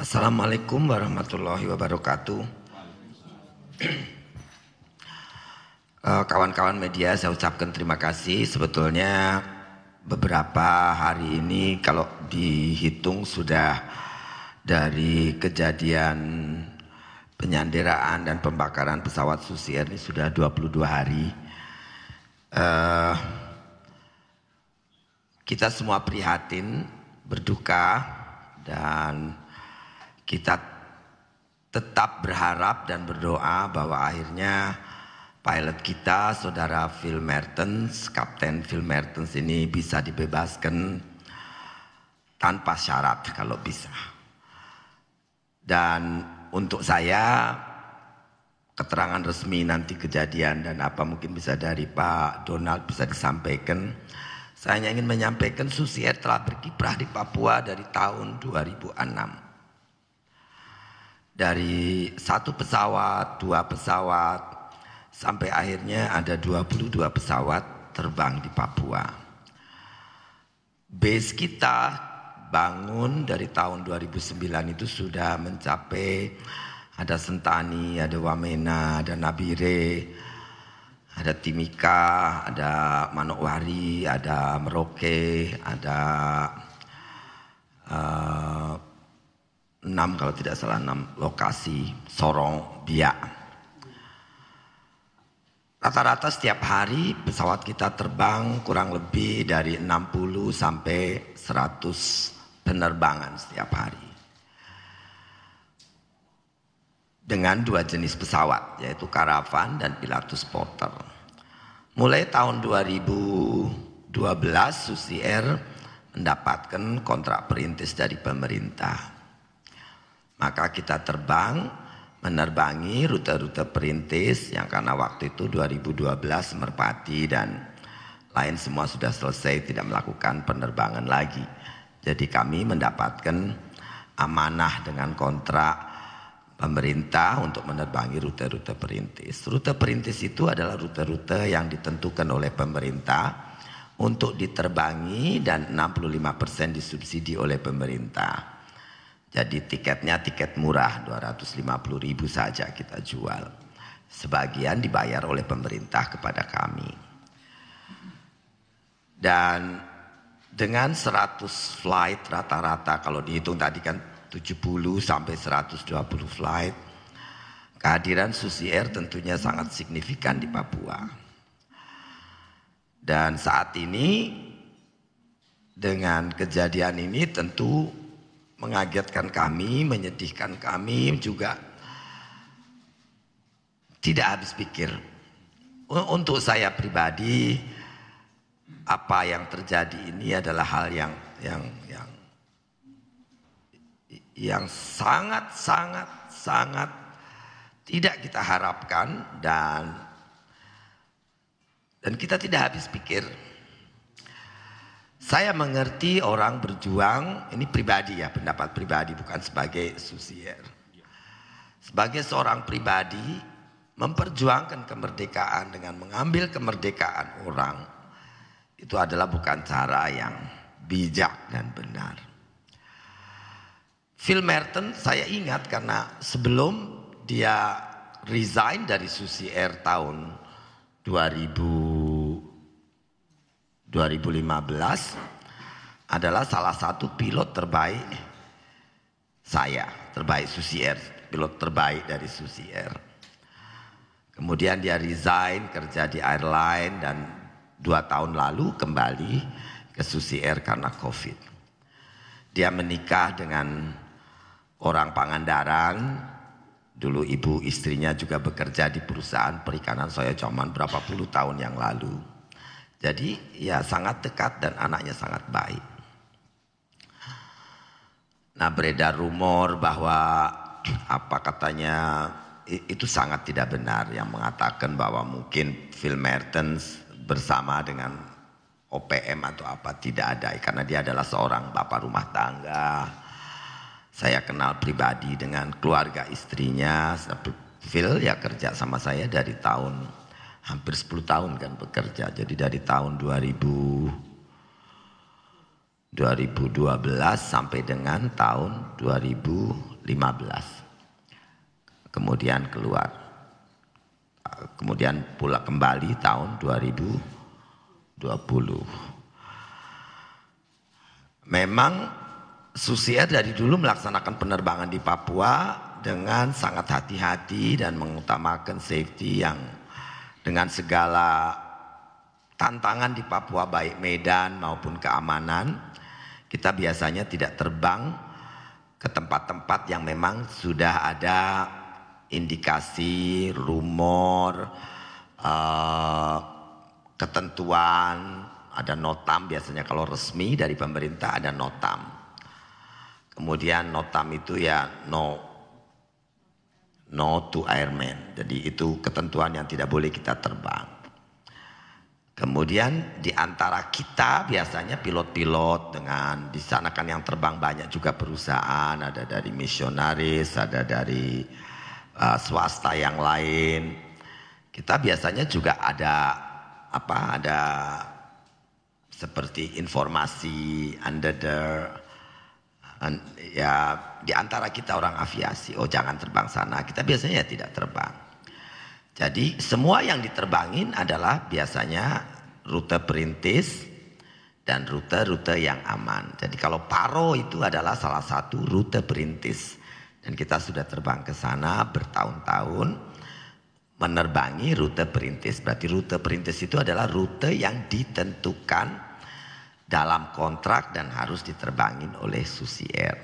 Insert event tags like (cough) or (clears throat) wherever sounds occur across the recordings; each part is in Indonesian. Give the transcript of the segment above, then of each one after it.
Assalamualaikum warahmatullahi wabarakatuh. (clears throat) Eh, kawan-kawan media saya ucapkan terima kasih. Sebetulnya beberapa hari ini kalau dihitung sudah dari kejadian penyanderaan dan pembakaran pesawat Susi Air ini sudah 22 hari. Uh, kita semua prihatin, berduka dan kita tetap berharap dan berdoa bahwa akhirnya pilot kita saudara Phil Mertens, Kapten Phil Mertens ini bisa dibebaskan tanpa syarat kalau bisa. Dan untuk saya keterangan resmi nanti kejadian dan apa mungkin bisa dari Pak Donald bisa disampaikan. Saya hanya ingin menyampaikan Susi telah berkiprah di Papua dari tahun 2006 dari satu pesawat, dua pesawat, sampai akhirnya ada 22 pesawat terbang di Papua. Base kita bangun dari tahun 2009 itu sudah mencapai ada Sentani, ada Wamena, ada Nabire, ada Timika, ada Manokwari, ada Merauke, ada uh, enam kalau tidak salah enam lokasi Sorong Biak. Rata-rata setiap hari pesawat kita terbang kurang lebih dari 60 sampai 100 penerbangan setiap hari. Dengan dua jenis pesawat yaitu karavan dan Pilatus Porter. Mulai tahun 2012 Susi Air mendapatkan kontrak perintis dari pemerintah. Maka kita terbang menerbangi rute-rute perintis yang karena waktu itu 2012 Merpati dan lain semua sudah selesai tidak melakukan penerbangan lagi. Jadi kami mendapatkan amanah dengan kontrak pemerintah untuk menerbangi rute-rute perintis. Rute perintis itu adalah rute-rute yang ditentukan oleh pemerintah untuk diterbangi dan 65% disubsidi oleh pemerintah. Jadi tiketnya tiket murah 250 ribu saja kita jual. Sebagian dibayar oleh pemerintah kepada kami. Dan dengan 100 flight rata-rata kalau dihitung tadi kan 70 sampai 120 flight. Kehadiran Susi Air tentunya sangat signifikan di Papua. Dan saat ini dengan kejadian ini tentu mengagetkan kami, menyedihkan kami juga tidak habis pikir. Untuk saya pribadi apa yang terjadi ini adalah hal yang yang yang yang sangat sangat sangat tidak kita harapkan dan dan kita tidak habis pikir. Saya mengerti orang berjuang, ini pribadi ya, pendapat pribadi bukan sebagai susier. Sebagai seorang pribadi, memperjuangkan kemerdekaan dengan mengambil kemerdekaan orang itu adalah bukan cara yang bijak dan benar. Phil Merton saya ingat karena sebelum dia resign dari Susi Air tahun 2000 2015 adalah salah satu pilot terbaik saya, terbaik Susi Air, pilot terbaik dari Susi Air. Kemudian dia resign kerja di airline dan dua tahun lalu kembali ke Susi Air karena COVID. Dia menikah dengan orang Pangandaran, dulu ibu istrinya juga bekerja di perusahaan perikanan Saya cuman berapa puluh tahun yang lalu. Jadi ya sangat dekat dan anaknya sangat baik. Nah beredar rumor bahwa (clears throat) apa katanya itu sangat tidak benar yang mengatakan bahwa mungkin Phil Mertens bersama dengan OPM atau apa tidak ada karena dia adalah seorang bapak rumah tangga. Saya kenal pribadi dengan keluarga istrinya. Phil ya kerja sama saya dari tahun hampir 10 tahun kan bekerja. Jadi dari tahun 2000 2012 sampai dengan tahun 2015. Kemudian keluar. Kemudian pula kembali tahun 2020. Memang Susia dari dulu melaksanakan penerbangan di Papua dengan sangat hati-hati dan mengutamakan safety yang dengan segala tantangan di Papua baik medan maupun keamanan, kita biasanya tidak terbang ke tempat-tempat yang memang sudah ada indikasi, rumor, uh, ketentuan, ada notam biasanya kalau resmi dari pemerintah ada notam. Kemudian notam itu ya no no to airmen. Jadi itu ketentuan yang tidak boleh kita terbang. Kemudian di antara kita biasanya pilot-pilot dengan di sana kan yang terbang banyak juga perusahaan, ada dari misionaris, ada dari uh, swasta yang lain. Kita biasanya juga ada apa? Ada seperti informasi under the ya di antara kita orang aviasi, oh jangan terbang sana, kita biasanya ya tidak terbang. Jadi semua yang diterbangin adalah biasanya rute perintis dan rute-rute yang aman. Jadi kalau Paro itu adalah salah satu rute perintis dan kita sudah terbang ke sana bertahun-tahun menerbangi rute perintis. Berarti rute perintis itu adalah rute yang ditentukan dalam kontrak dan harus diterbangin oleh Susi Air.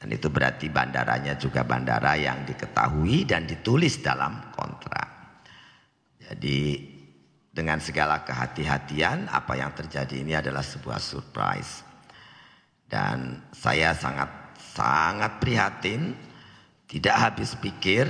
Dan itu berarti bandaranya juga bandara yang diketahui dan ditulis dalam kontrak. Jadi dengan segala kehati-hatian apa yang terjadi ini adalah sebuah surprise. Dan saya sangat sangat prihatin, tidak habis pikir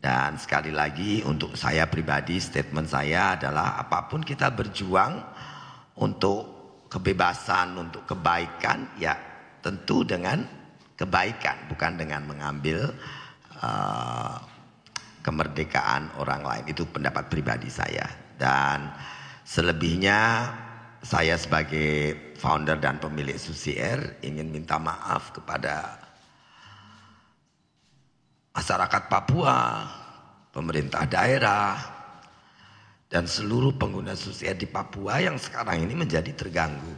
dan sekali lagi untuk saya pribadi statement saya adalah apapun kita berjuang untuk kebebasan untuk kebaikan ya tentu dengan kebaikan bukan dengan mengambil uh, kemerdekaan orang lain itu pendapat pribadi saya dan selebihnya saya sebagai founder dan pemilik Susi Air ingin minta maaf kepada masyarakat Papua, pemerintah daerah, dan seluruh pengguna sosial di Papua yang sekarang ini menjadi terganggu.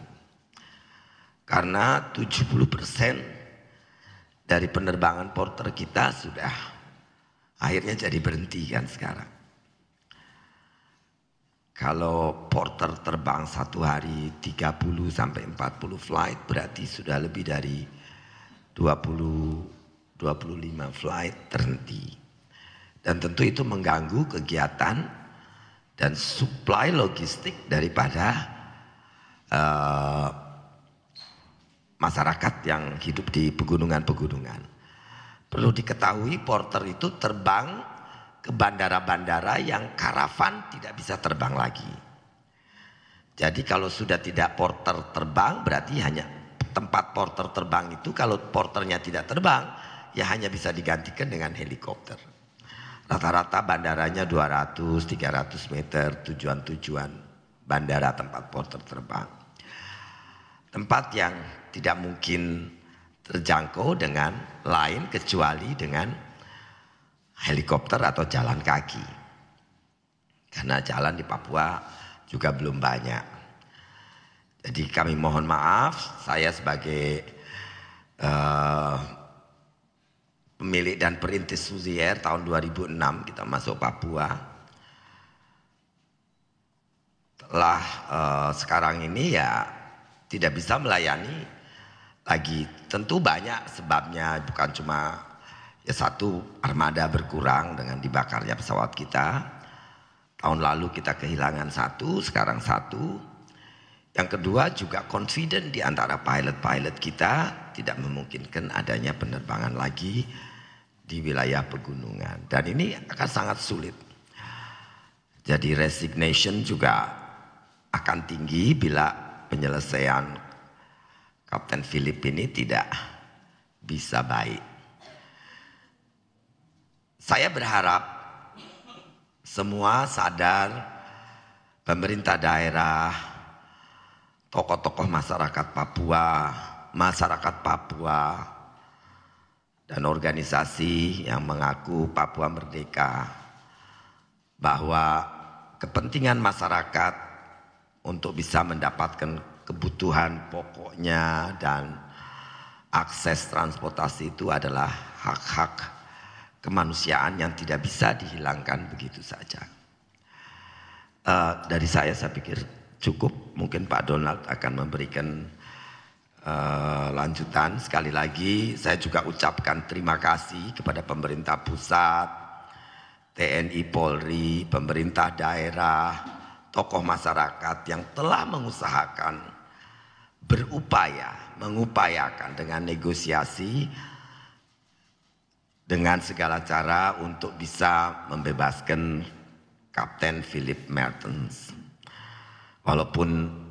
Karena 70% dari penerbangan porter kita sudah akhirnya jadi berhenti kan sekarang. Kalau porter terbang satu hari 30 sampai 40 flight berarti sudah lebih dari 20 25 flight terhenti. Dan tentu itu mengganggu kegiatan dan supply logistik daripada uh, masyarakat yang hidup di pegunungan-pegunungan. Perlu diketahui porter itu terbang ke bandara-bandara yang karavan tidak bisa terbang lagi. Jadi kalau sudah tidak porter terbang berarti hanya tempat porter terbang itu kalau porternya tidak terbang ya hanya bisa digantikan dengan helikopter. Rata-rata bandaranya 200, 300 meter tujuan-tujuan bandara tempat porter terbang. Tempat yang tidak mungkin terjangkau dengan lain kecuali dengan helikopter atau jalan kaki. Karena jalan di Papua juga belum banyak. Jadi kami mohon maaf, saya sebagai uh, milik dan perintis Suzier tahun 2006 kita masuk Papua. Telah eh, sekarang ini ya tidak bisa melayani lagi. Tentu banyak sebabnya bukan cuma ya satu armada berkurang dengan dibakarnya pesawat kita. Tahun lalu kita kehilangan satu, sekarang satu. Yang kedua juga confident di antara pilot-pilot kita tidak memungkinkan adanya penerbangan lagi di wilayah pegunungan. Dan ini akan sangat sulit. Jadi resignation juga akan tinggi bila penyelesaian Kapten Philip ini tidak bisa baik. Saya berharap semua sadar pemerintah daerah, tokoh-tokoh masyarakat Papua, masyarakat Papua, dan organisasi yang mengaku Papua Merdeka bahwa kepentingan masyarakat untuk bisa mendapatkan kebutuhan pokoknya dan akses transportasi itu adalah hak-hak kemanusiaan yang tidak bisa dihilangkan begitu saja. Uh, dari saya saya pikir cukup mungkin Pak Donald akan memberikan Eh, lanjutan sekali lagi saya juga ucapkan terima kasih kepada pemerintah pusat, TNI Polri, pemerintah daerah, tokoh masyarakat yang telah mengusahakan berupaya mengupayakan dengan negosiasi dengan segala cara untuk bisa membebaskan Kapten Philip Mertens. Walaupun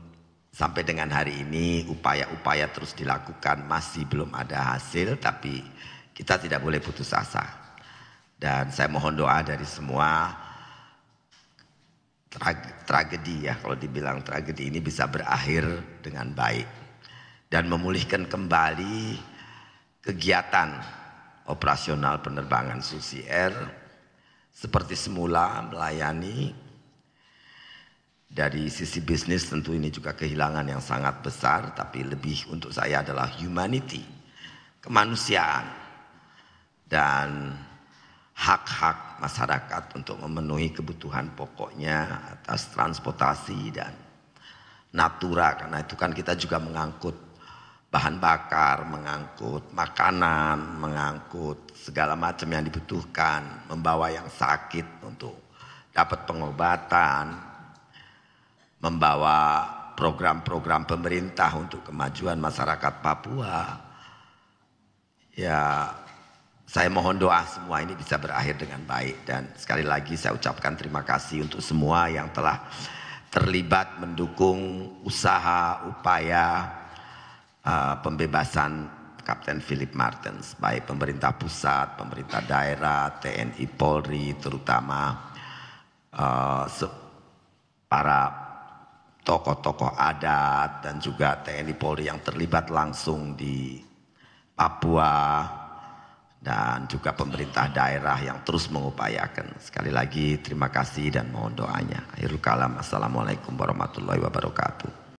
Sampai dengan hari ini upaya-upaya terus dilakukan masih belum ada hasil tapi kita tidak boleh putus asa. Dan saya mohon doa dari semua tragedi ya kalau dibilang tragedi ini bisa berakhir dengan baik dan memulihkan kembali kegiatan operasional penerbangan Susi Air seperti semula melayani dari sisi bisnis tentu ini juga kehilangan yang sangat besar, tapi lebih untuk saya adalah humanity, kemanusiaan, dan hak-hak masyarakat untuk memenuhi kebutuhan pokoknya atas transportasi dan natura. Karena itu kan kita juga mengangkut bahan bakar, mengangkut makanan, mengangkut segala macam yang dibutuhkan, membawa yang sakit untuk dapat pengobatan, membawa program-program pemerintah untuk kemajuan masyarakat Papua. Ya, saya mohon doa semua ini bisa berakhir dengan baik dan sekali lagi saya ucapkan terima kasih untuk semua yang telah terlibat mendukung usaha upaya uh, pembebasan Kapten Philip Martens baik pemerintah pusat, pemerintah daerah, TNI Polri terutama uh, para tokoh-tokoh adat dan juga TNI Polri yang terlibat langsung di Papua dan juga pemerintah daerah yang terus mengupayakan. Sekali lagi terima kasih dan mohon doanya. Akhirul kalam. Assalamualaikum warahmatullahi wabarakatuh.